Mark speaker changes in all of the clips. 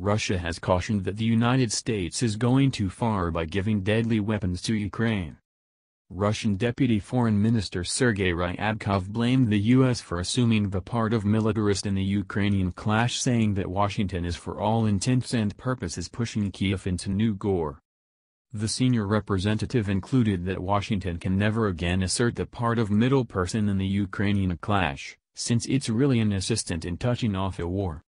Speaker 1: Russia has cautioned that the United States is going too far by giving deadly weapons to Ukraine. Russian Deputy Foreign Minister Sergei Ryabkov blamed the U.S. for assuming the part of militarist in the Ukrainian clash saying that Washington is for all intents and purposes pushing Kiev into new gore. The senior representative included that Washington can never again assert the part of middle person in the Ukrainian clash, since it's really an assistant in touching off a war.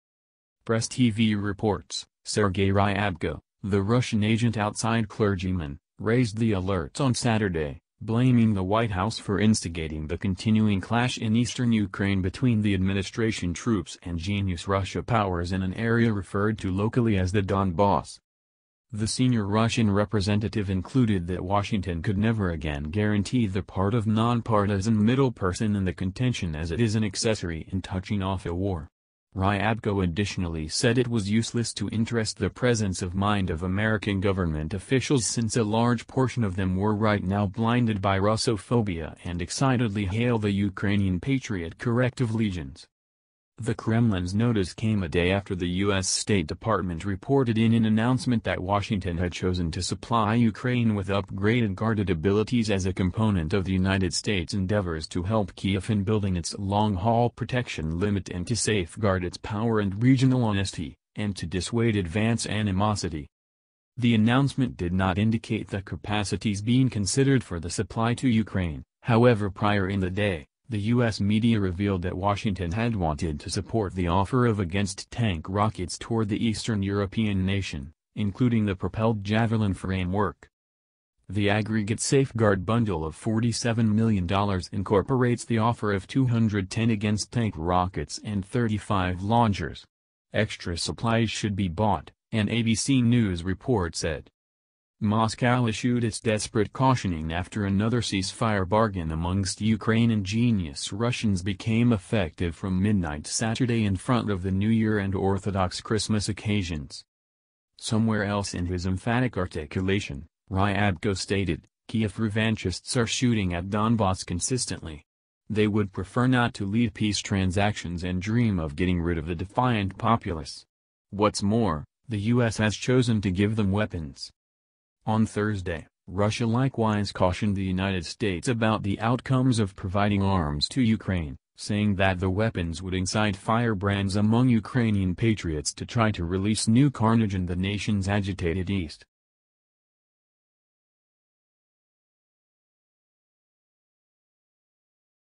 Speaker 1: Press TV reports, Sergei Ryabko, the Russian agent outside clergyman, raised the alerts on Saturday, blaming the White House for instigating the continuing clash in eastern Ukraine between the administration troops and genius Russia powers in an area referred to locally as the Donbass. The senior Russian representative included that Washington could never again guarantee the part of nonpartisan middle person in the contention as it is an accessory in touching off a war. Ryabko additionally said it was useless to interest the presence of mind of American government officials since a large portion of them were right now blinded by Russophobia and excitedly hail the Ukrainian Patriot Corrective Legions. The Kremlin's notice came a day after the U.S. State Department reported in an announcement that Washington had chosen to supply Ukraine with upgraded guarded abilities as a component of the United States' endeavors to help Kiev in building its long-haul protection limit and to safeguard its power and regional honesty, and to dissuade advance animosity. The announcement did not indicate the capacities being considered for the supply to Ukraine, however prior in the day, the U.S. media revealed that Washington had wanted to support the offer of against-tank rockets toward the Eastern European nation, including the propelled Javelin framework. The aggregate safeguard bundle of $47 million incorporates the offer of 210 against-tank rockets and 35 launchers. Extra supplies should be bought, an ABC News report said. Moscow issued its desperate cautioning after another ceasefire bargain amongst Ukraine and genius Russians became effective from midnight Saturday in front of the New Year and Orthodox Christmas occasions. Somewhere else in his emphatic articulation, Ryabko stated, Kiev revanchists are shooting at Donbass consistently. They would prefer not to lead peace transactions and dream of getting rid of the defiant populace. What's more, the U.S. has chosen to give them weapons. On Thursday, Russia likewise cautioned the United States about the outcomes of providing arms to Ukraine, saying that the weapons would incite firebrands among Ukrainian patriots to try to release new carnage in the nation's agitated east.